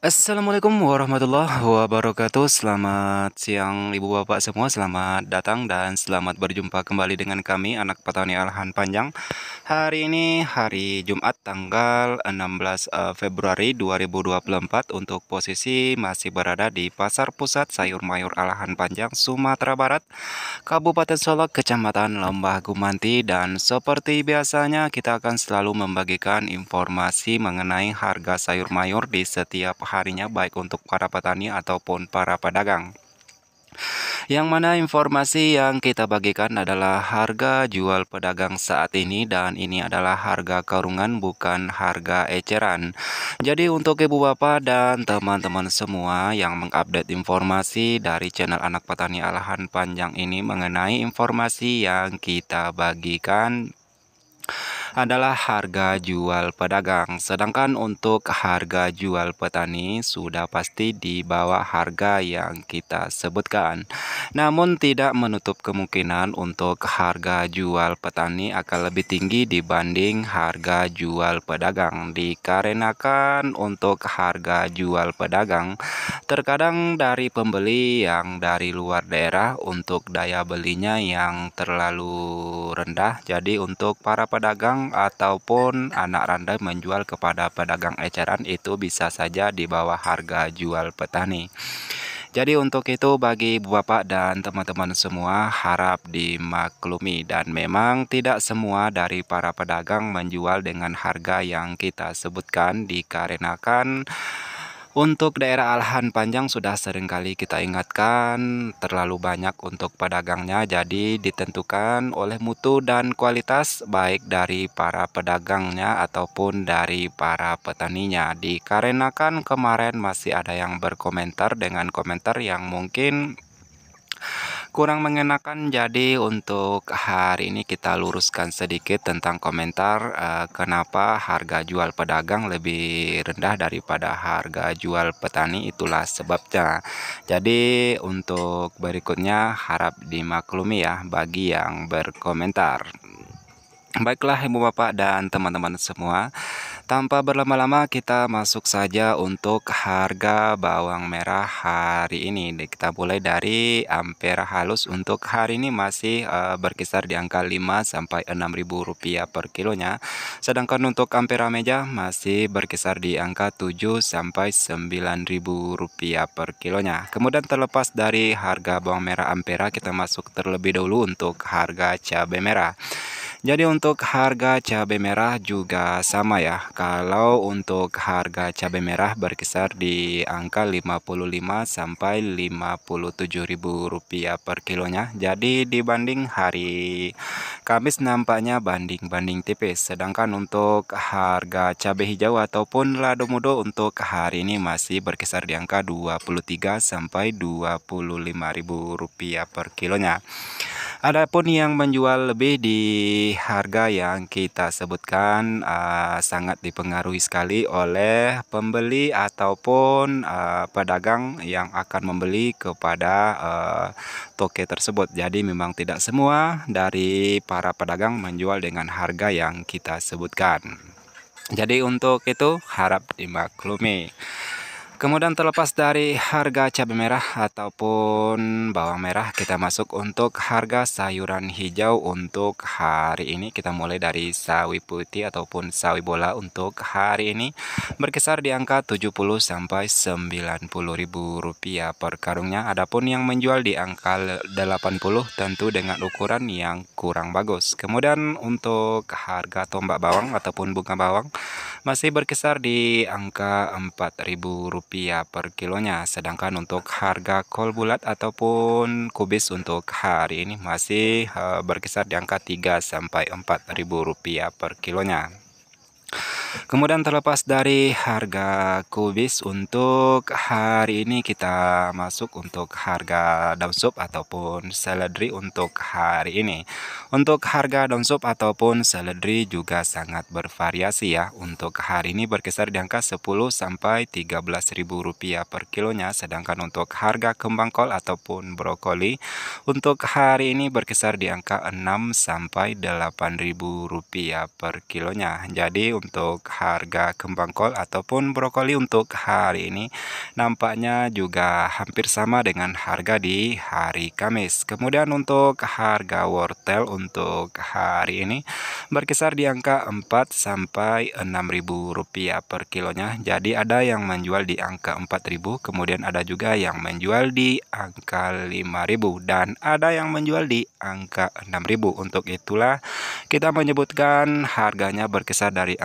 Assalamualaikum warahmatullahi wabarakatuh Selamat siang ibu bapak semua Selamat datang dan selamat berjumpa kembali dengan kami Anak Petani alahan Panjang Hari ini hari Jumat tanggal 16 eh, Februari 2024 Untuk posisi masih berada di Pasar Pusat Sayur Mayur alahan Panjang Sumatera Barat Kabupaten Solok Kecamatan Lembah Gumanti Dan seperti biasanya kita akan selalu membagikan informasi mengenai harga sayur mayur di setiap harinya baik untuk para petani ataupun para pedagang yang mana informasi yang kita bagikan adalah harga jual pedagang saat ini dan ini adalah harga karungan bukan harga eceran. Jadi untuk ibu bapak dan teman-teman semua yang mengupdate informasi dari channel anak petani alahan panjang ini mengenai informasi yang kita bagikan adalah harga jual pedagang. Sedangkan untuk harga jual petani sudah pasti di bawah harga yang kita sebutkan. Namun tidak menutup kemungkinan untuk harga jual petani akan lebih tinggi dibanding harga jual pedagang dikarenakan untuk harga jual pedagang terkadang dari pembeli yang dari luar daerah untuk daya belinya yang terlalu rendah. Jadi untuk para pedagang orang ataupun anak randai menjual kepada pedagang eceran itu bisa saja di bawah harga jual petani. Jadi untuk itu bagi Bapak dan teman-teman semua harap dimaklumi dan memang tidak semua dari para pedagang menjual dengan harga yang kita sebutkan dikarenakan untuk daerah alahan panjang sudah seringkali kita ingatkan terlalu banyak untuk pedagangnya jadi ditentukan oleh mutu dan kualitas baik dari para pedagangnya ataupun dari para petaninya dikarenakan kemarin masih ada yang berkomentar dengan komentar yang mungkin kurang mengenakan jadi untuk hari ini kita luruskan sedikit tentang komentar uh, kenapa harga jual pedagang lebih rendah daripada harga jual petani itulah sebabnya jadi untuk berikutnya harap dimaklumi ya bagi yang berkomentar baiklah ibu bapak dan teman-teman semua tanpa berlama-lama kita masuk saja untuk harga bawang merah hari ini. Kita mulai dari ampera halus untuk hari ini masih eh, berkisar di angka 5 sampai 6 ribu rupiah per kilonya. Sedangkan untuk ampera meja masih berkisar di angka 7 sampai 9 ribu rupiah per kilonya. Kemudian terlepas dari harga bawang merah ampera kita masuk terlebih dahulu untuk harga cabai merah. Jadi untuk harga cabai merah juga sama ya. Kalau untuk harga cabai merah berkisar di angka 55 sampai 57 ribu rupiah per kilonya. Jadi dibanding hari Kamis nampaknya banding-banding tipis. Sedangkan untuk harga cabai hijau ataupun lado mudo untuk hari ini masih berkisar di angka 23 sampai 25 ribu rupiah per kilonya. Adapun yang menjual lebih di harga yang kita sebutkan uh, sangat dipengaruhi sekali oleh pembeli ataupun uh, pedagang yang akan membeli kepada uh, toke tersebut. Jadi memang tidak semua dari para pedagang menjual dengan harga yang kita sebutkan. Jadi untuk itu harap dimaklumi. Kemudian terlepas dari harga cabai merah ataupun bawang merah kita masuk untuk harga sayuran hijau untuk hari ini kita mulai dari sawi putih ataupun sawi bola untuk hari ini berkisar di angka 70 sampai 90.000 rupiah per karungnya adapun yang menjual di angka 80 tentu dengan ukuran yang kurang bagus kemudian untuk harga tombak bawang ataupun bunga bawang masih berkisar di angka 4000 rupiah rupiah per kilonya sedangkan untuk harga kol bulat ataupun kubis untuk hari ini masih eh, berkisar di angka 3 sampai 4 ribu rupiah per kilonya kemudian terlepas dari harga kubis untuk hari ini kita masuk untuk harga daun sup ataupun seledri untuk hari ini untuk harga daun sup ataupun seledri juga sangat bervariasi ya untuk hari ini berkisar di angka 10 sampai 13 ribu rupiah per kilonya sedangkan untuk harga kembang kol ataupun brokoli untuk hari ini berkisar di angka 6 sampai 8 ribu rupiah per kilonya jadi untuk untuk harga kembang kol ataupun brokoli untuk hari ini nampaknya juga hampir sama dengan harga di hari Kamis. Kemudian untuk harga wortel untuk hari ini berkisar di angka 4 sampai 6.000 rupiah per kilonya. Jadi ada yang menjual di angka 4.000, kemudian ada juga yang menjual di angka 5.000 dan ada yang menjual di angka 6.000. Untuk itulah kita menyebutkan harganya berkisar dari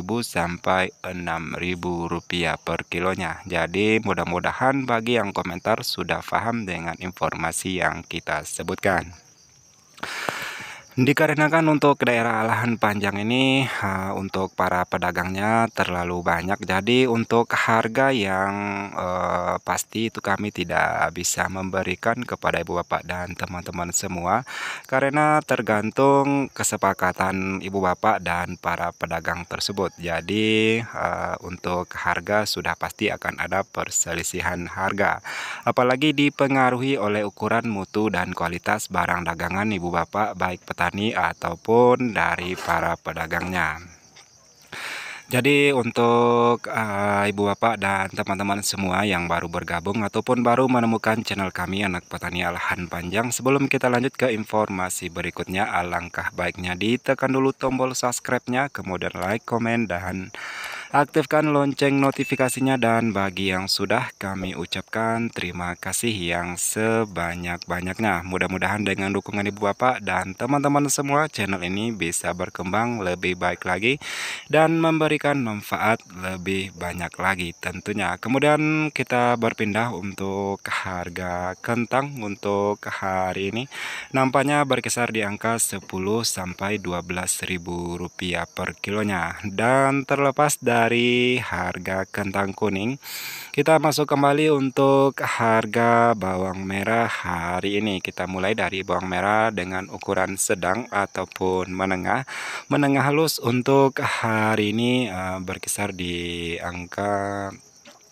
4.000 sampai 6.000 rupiah per kilonya jadi mudah-mudahan bagi yang komentar sudah paham dengan informasi yang kita sebutkan Dikarenakan untuk daerah lahan panjang ini untuk para pedagangnya terlalu banyak, jadi untuk harga yang eh, pasti itu kami tidak bisa memberikan kepada ibu bapak dan teman-teman semua, karena tergantung kesepakatan ibu bapak dan para pedagang tersebut. Jadi eh, untuk harga sudah pasti akan ada perselisihan harga, apalagi dipengaruhi oleh ukuran mutu dan kualitas barang dagangan ibu bapak baik petani petani ataupun dari para pedagangnya. Jadi untuk uh, ibu bapak dan teman-teman semua yang baru bergabung ataupun baru menemukan channel kami Anak Petani Alahan Panjang Sebelum kita lanjut ke informasi berikutnya Alangkah baiknya ditekan dulu tombol subscribe-nya Kemudian like, komen, dan aktifkan lonceng notifikasinya dan bagi yang sudah kami ucapkan terima kasih yang sebanyak-banyaknya. Mudah-mudahan dengan dukungan Ibu Bapak dan teman-teman semua channel ini bisa berkembang lebih baik lagi dan memberikan manfaat lebih banyak lagi tentunya. Kemudian kita berpindah untuk harga kentang untuk hari ini nampaknya berkisar di angka 10 sampai 12.000 rupiah per kilonya dan terlepas dari dari harga kentang kuning kita masuk kembali untuk harga bawang merah hari ini kita mulai dari bawang merah dengan ukuran sedang ataupun menengah menengah halus untuk hari ini eh, berkisar di angka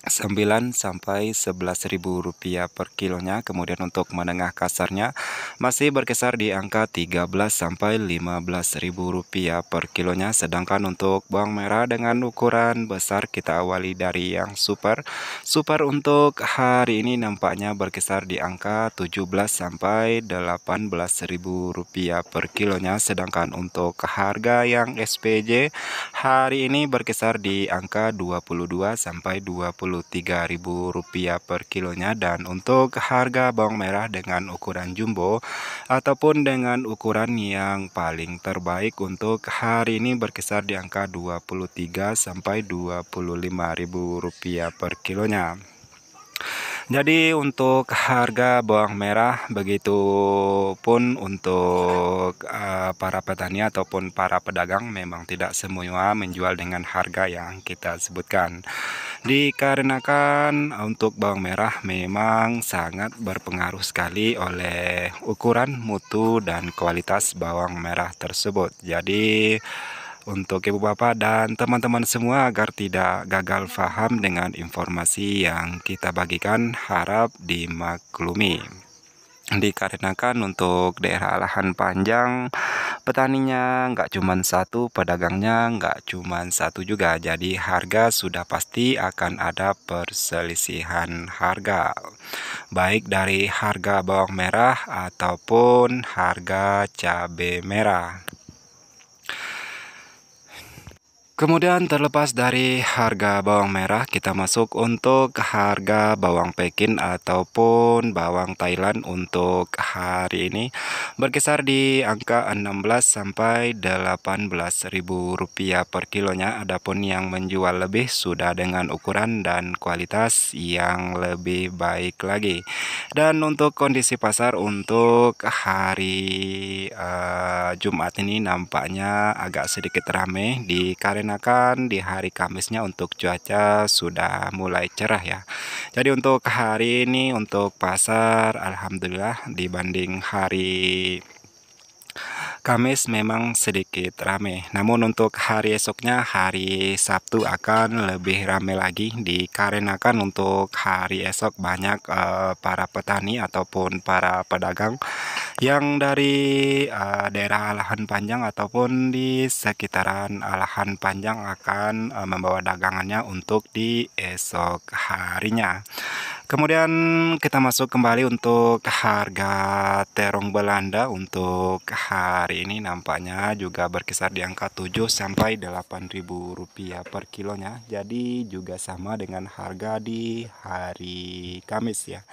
9 sampai 11.000 ribu rupiah per kilonya kemudian untuk menengah kasarnya masih berkisar di angka 13 sampai 15.000 ribu rupiah per kilonya sedangkan untuk bawang merah dengan ukuran besar kita awali dari yang super super untuk hari ini nampaknya berkisar di angka 17 sampai 18.000 ribu rupiah per kilonya sedangkan untuk harga yang SPJ hari ini berkisar di angka 22 sampai 20 Rp23.000 per kilonya dan untuk harga bawang merah dengan ukuran jumbo ataupun dengan ukuran yang paling terbaik untuk hari ini berkisar di angka Rp23 sampai Rp25.000 per kilonya. Jadi untuk harga bawang merah begitu pun untuk eh, para petani ataupun para pedagang memang tidak semua menjual dengan harga yang kita sebutkan dikarenakan untuk bawang merah memang sangat berpengaruh sekali oleh ukuran mutu dan kualitas bawang merah tersebut jadi untuk ibu bapak dan teman-teman semua agar tidak gagal faham dengan informasi yang kita bagikan harap dimaklumi dikarenakan untuk daerah lahan panjang petaninya nggak cuma satu pedagangnya nggak cuma satu juga jadi harga sudah pasti akan ada perselisihan harga baik dari harga bawang merah ataupun harga cabai merah Kemudian terlepas dari harga bawang merah, kita masuk untuk harga bawang pekin ataupun bawang Thailand untuk hari ini berkisar di angka 16 sampai 18 ribu rupiah per kilonya. Adapun yang menjual lebih sudah dengan ukuran dan kualitas yang lebih baik lagi. Dan untuk kondisi pasar untuk hari uh, Jumat ini nampaknya agak sedikit ramai di karena diperkenakan di hari Kamisnya untuk cuaca sudah mulai cerah ya. Jadi untuk hari ini untuk pasar alhamdulillah dibanding hari Kamis memang sedikit ramai. Namun untuk hari esoknya hari Sabtu akan lebih ramai lagi dikarenakan untuk hari esok banyak uh, para petani ataupun para pedagang yang dari uh, daerah lahan panjang ataupun di sekitaran lahan panjang akan uh, membawa dagangannya untuk di esok harinya. Kemudian kita masuk kembali untuk harga terong Belanda untuk hari ini nampaknya juga berkisar di angka 7 sampai 8.000 rupiah per kilonya. Jadi juga sama dengan harga di hari Kamis ya.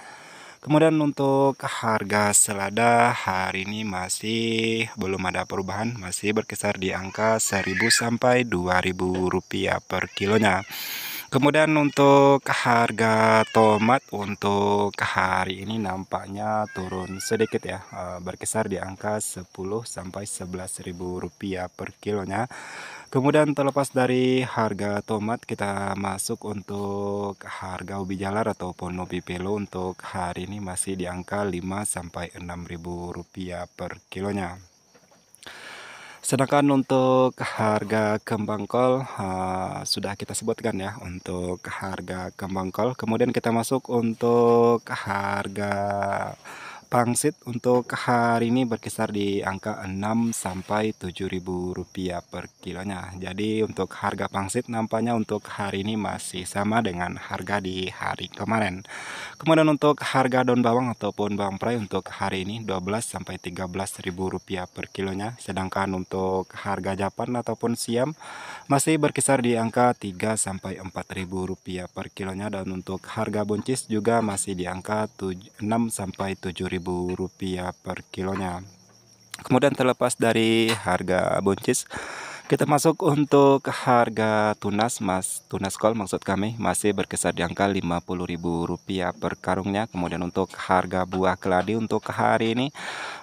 Kemudian untuk harga selada hari ini masih belum ada perubahan, masih berkisar di angka 1.000 sampai 2.000 rupiah per kilonya kemudian untuk harga tomat untuk hari ini nampaknya turun sedikit ya eh, berkisar di angka 10 sampai 11 ribu rupiah per kilonya kemudian terlepas dari harga tomat kita masuk untuk harga ubi jalar ataupun ubi pelo untuk hari ini masih di angka 5 sampai 6 ribu rupiah per kilonya Sedangkan untuk harga kembang kol uh, sudah kita sebutkan ya untuk harga kembang kol. Kemudian kita masuk untuk harga pangsit untuk hari ini berkisar di angka 6 sampai 7.000 rupiah per kilonya. Jadi untuk harga pangsit nampaknya untuk hari ini masih sama dengan harga di hari kemarin. Kemudian untuk harga daun bawang ataupun bawang prai untuk hari ini 12 sampai 13.000 rupiah per kilonya. Sedangkan untuk harga japan ataupun siam masih berkisar di angka 3 sampai 4.000 rupiah per kilonya dan untuk harga buncis juga masih di angka 6 sampai 7.000 rp rupiah per kilonya kemudian terlepas dari harga buncis kita masuk untuk harga tunas mas Tunas kol maksud kami masih berkisar di angka Rp50.000 per karungnya Kemudian untuk harga buah keladi untuk hari ini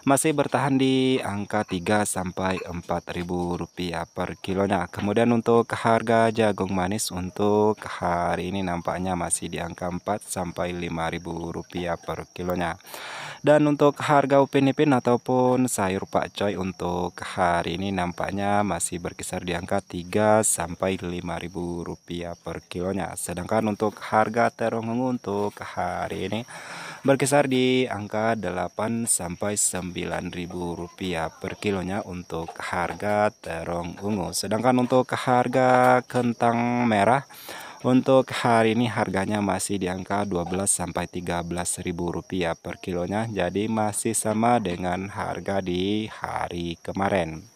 Masih bertahan di angka 3 sampai Rp4.000 per kilonya Kemudian untuk harga jagung manis untuk hari ini nampaknya masih di angka 4 sampai Rp5.000 per kilonya dan untuk harga upin ipin ataupun sayur pakcoy untuk hari ini nampaknya masih ber berkisar di angka 3 sampai 5.000 rupiah per kilonya. Sedangkan untuk harga terong ungu untuk hari ini berkisar di angka 8 sampai 9.000 rupiah per kilonya untuk harga terong ungu. Sedangkan untuk harga kentang merah untuk hari ini harganya masih di angka 12 sampai 13 ribu rupiah per kilonya jadi masih sama dengan harga di hari kemarin.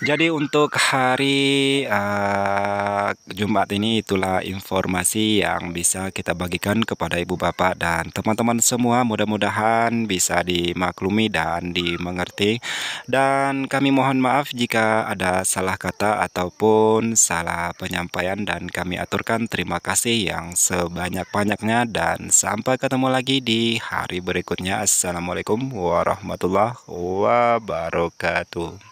Jadi untuk hari uh, Jumat ini itulah informasi yang bisa kita bagikan kepada ibu bapak dan teman-teman semua mudah-mudahan bisa dimaklumi dan dimengerti dan kami mohon maaf jika ada salah kata ataupun salah penyampaian dan kami aturkan terima kasih yang sebanyak-banyaknya dan sampai ketemu lagi di hari berikutnya Assalamualaikum warahmatullahi wabarakatuh